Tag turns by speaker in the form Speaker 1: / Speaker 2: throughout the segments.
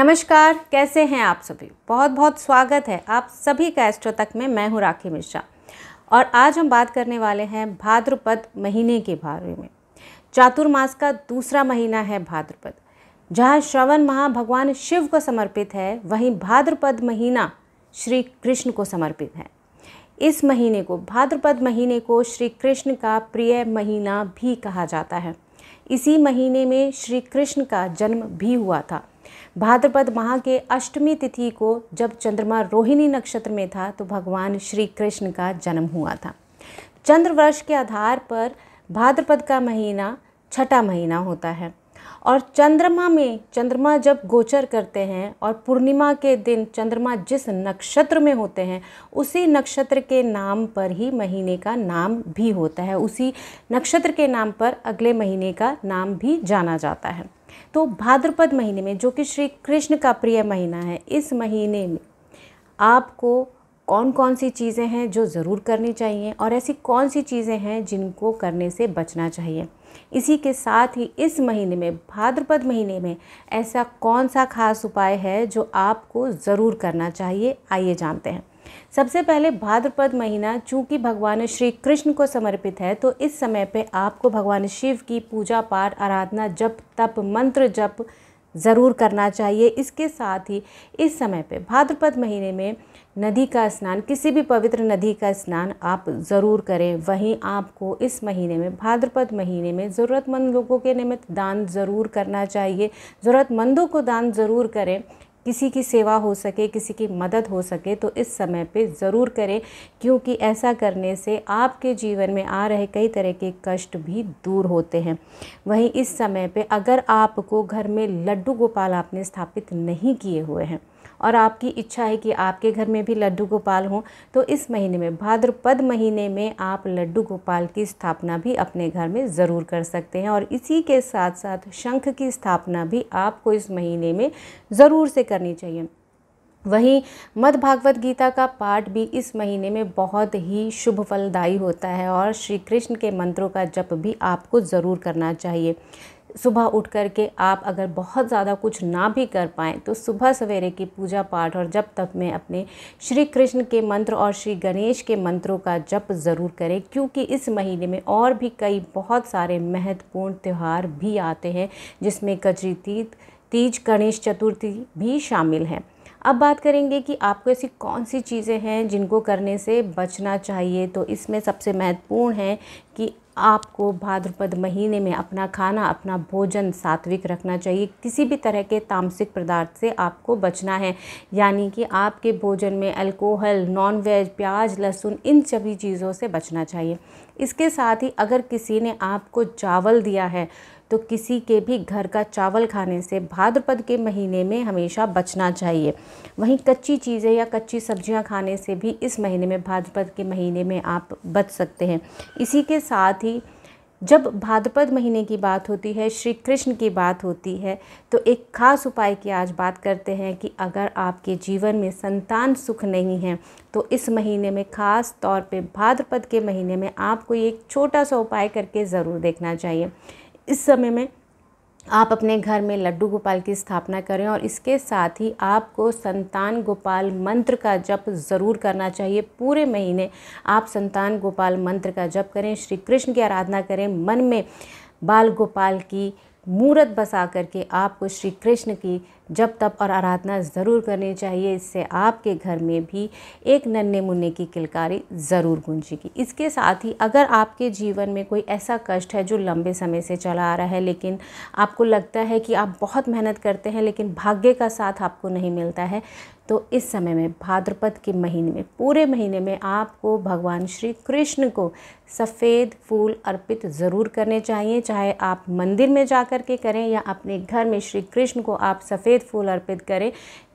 Speaker 1: नमस्कार कैसे हैं आप सभी बहुत बहुत स्वागत है आप सभी का एस्ट्रो तक में मैं हूँ राखी मिश्रा और आज हम बात करने वाले हैं भाद्रपद महीने के बारे में चातुर्मास का दूसरा महीना है भाद्रपद जहाँ श्रवण माह भगवान शिव को समर्पित है वहीं भाद्रपद महीना श्री कृष्ण को समर्पित है इस महीने को भाद्रपद महीने को श्री कृष्ण का प्रिय महीना भी कहा जाता है इसी महीने में श्री कृष्ण का जन्म भी हुआ था भाद्रपद माह के अष्टमी तिथि को जब चंद्रमा रोहिणी नक्षत्र में था तो भगवान श्री कृष्ण का जन्म हुआ था चंद्र वर्ष के आधार पर भाद्रपद का महीना छठा महीना होता है और चंद्रमा में चंद्रमा जब गोचर करते हैं और पूर्णिमा के दिन चंद्रमा जिस नक्षत्र में होते हैं उसी नक्षत्र के नाम पर ही महीने का नाम भी होता है उसी नक्षत्र के नाम पर अगले महीने का नाम भी जाना जाता है तो भाद्रपद महीने में जो कि श्री कृष्ण का प्रिय महीना है इस महीने में आपको कौन कौन सी चीज़ें हैं जो ज़रूर करनी चाहिए और ऐसी कौन सी चीज़ें हैं जिनको करने से बचना चाहिए इसी के साथ ही इस महीने में भाद्रपद महीने में ऐसा कौन सा खास उपाय है जो आपको ज़रूर करना चाहिए आइए जानते हैं सबसे पहले भाद्रपद महीना चूँकि भगवान श्री कृष्ण को समर्पित है तो इस समय पे आपको भगवान शिव की पूजा पाठ आराधना जप तप मंत्र जप ज़रूर करना चाहिए इसके साथ ही इस समय पे भाद्रपद महीने में नदी का स्नान किसी भी पवित्र नदी का स्नान आप ज़रूर करें वहीं आपको इस महीने में भाद्रपद महीने में ज़रूरतमंद लोगों के निमित्त दान ज़रूर करना चाहिए ज़रूरतमंदों को दान ज़रूर करें किसी की सेवा हो सके किसी की मदद हो सके तो इस समय पे ज़रूर करें क्योंकि ऐसा करने से आपके जीवन में आ रहे कई तरह के कष्ट भी दूर होते हैं वहीं इस समय पे अगर आपको घर में लड्डू गोपाल आपने स्थापित नहीं किए हुए हैं और आपकी इच्छा है कि आपके घर में भी लड्डू गोपाल हों तो इस महीने में भाद्रपद महीने में आप लड्डू गोपाल की स्थापना भी अपने घर में ज़रूर कर सकते हैं और इसी के साथ साथ शंख की स्थापना भी आपको इस महीने में ज़रूर से करनी चाहिए वहीं मद भागवत गीता का पाठ भी इस महीने में बहुत ही शुभ फलदायी होता है और श्री कृष्ण के मंत्रों का जप भी आपको ज़रूर करना चाहिए सुबह उठ कर के आप अगर बहुत ज़्यादा कुछ ना भी कर पाएँ तो सुबह सवेरे की पूजा पाठ और जब तक में अपने श्री कृष्ण के मंत्र और श्री गणेश के मंत्रों का जप ज़रूर करें क्योंकि इस महीने में और भी कई बहुत सारे महत्वपूर्ण त्यौहार भी आते हैं जिसमें कचरी तीज तीज गणेश चतुर्थी भी शामिल हैं अब बात करेंगे कि आपको ऐसी कौन सी चीज़ें हैं जिनको करने से बचना चाहिए तो इसमें सबसे महत्वपूर्ण है कि आपको भाद्रपद महीने में अपना खाना अपना भोजन सात्विक रखना चाहिए किसी भी तरह के तामसिक पदार्थ से आपको बचना है यानी कि आपके भोजन में अल्कोहल नॉन वेज प्याज लहसुन इन सभी चीज़ों से बचना चाहिए इसके साथ ही अगर किसी ने आपको चावल दिया है तो किसी के भी घर का चावल खाने से भाद्रपद के महीने में हमेशा बचना चाहिए वहीं कच्ची चीज़ें या कच्ची सब्जियां खाने से भी इस महीने में भाद्रपद के महीने में आप बच सकते हैं इसी के साथ ही जब भाद्रपद महीने की बात होती है श्री कृष्ण की बात होती है तो एक खास उपाय की आज बात करते हैं कि अगर आपके जीवन में संतान सुख नहीं है तो इस महीने में खास तौर पे भाद्रपद के महीने में आपको एक छोटा सा उपाय करके ज़रूर देखना चाहिए इस समय में आप अपने घर में लड्डू गोपाल की स्थापना करें और इसके साथ ही आपको संतान गोपाल मंत्र का जप ज़रूर करना चाहिए पूरे महीने आप संतान गोपाल मंत्र का जप करें श्री कृष्ण की आराधना करें मन में बाल गोपाल की मूरत बसा करके आपको श्री कृष्ण की जब तप और आराधना ज़रूर करनी चाहिए इससे आपके घर में भी एक नन्हे मुन्ने की किलकारी ज़रूर गूंजेगी इसके साथ ही अगर आपके जीवन में कोई ऐसा कष्ट है जो लंबे समय से चला आ रहा है लेकिन आपको लगता है कि आप बहुत मेहनत करते हैं लेकिन भाग्य का साथ आपको नहीं मिलता है तो इस समय में भाद्रपद के महीने में पूरे महीने में आपको भगवान श्री कृष्ण को सफ़ेद फूल अर्पित ज़रूर करने चाहिए चाहे आप मंदिर में जा कर के करें या अपने घर में श्री कृष्ण को आप सफ़ेद सफ़ेद फूल अर्पित करें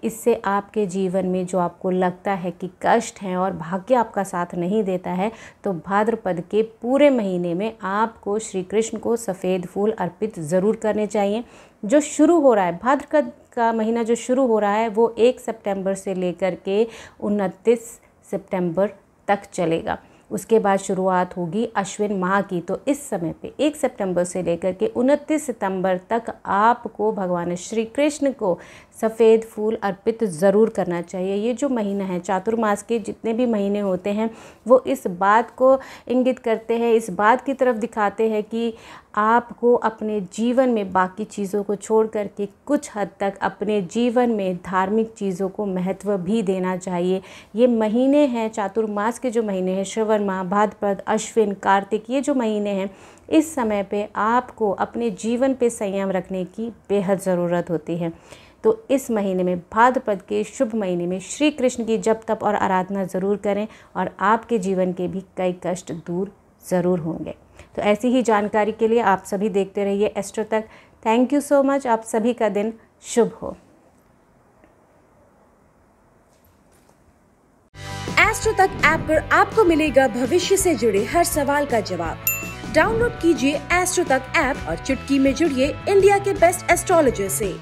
Speaker 1: इससे आपके जीवन में जो आपको लगता है कि कष्ट हैं और भाग्य आपका साथ नहीं देता है तो भाद्रपद के पूरे महीने में आपको श्री कृष्ण को सफ़ेद फूल अर्पित ज़रूर करने चाहिए जो शुरू हो रहा है भाद्रपद का महीना जो शुरू हो रहा है वो एक सितंबर से लेकर के उनतीस सितंबर तक चलेगा उसके बाद शुरुआत होगी अश्विन माह की तो इस समय पे एक सितंबर से लेकर के उनतीस सितंबर तक आपको भगवान श्री कृष्ण को सफ़ेद फूल अर्पित ज़रूर करना चाहिए ये जो महीना है चातुर्मास के जितने भी महीने होते हैं वो इस बात को इंगित करते हैं इस बात की तरफ दिखाते हैं कि आपको अपने जीवन में बाकी चीज़ों को छोड़ कर के कुछ हद तक अपने जीवन में धार्मिक चीज़ों को महत्व भी देना चाहिए ये महीने हैं चातुर्मास के जो महीने हैं श्रवण माह भाद्रपद अश्विन कार्तिक ये जो महीने हैं इस समय पे आपको अपने जीवन पे संयम रखने की बेहद ज़रूरत होती है तो इस महीने में भाद्रपद के शुभ महीने में श्री कृष्ण की जप तप और आराधना ज़रूर करें और आपके जीवन के भी कई कष्ट दूर ज़रूर होंगे तो ऐसी ही जानकारी के लिए आप सभी देखते रहिए एस्ट्रो तक थैंक यू सो मच आप सभी का दिन शुभ हो एस्ट्रो तक ऐप आप पर आपको मिलेगा भविष्य से जुड़े हर सवाल का जवाब डाउनलोड कीजिए एस्ट्रो तक ऐप और चुटकी में जुड़िए इंडिया के बेस्ट एस्ट्रोलॉजर से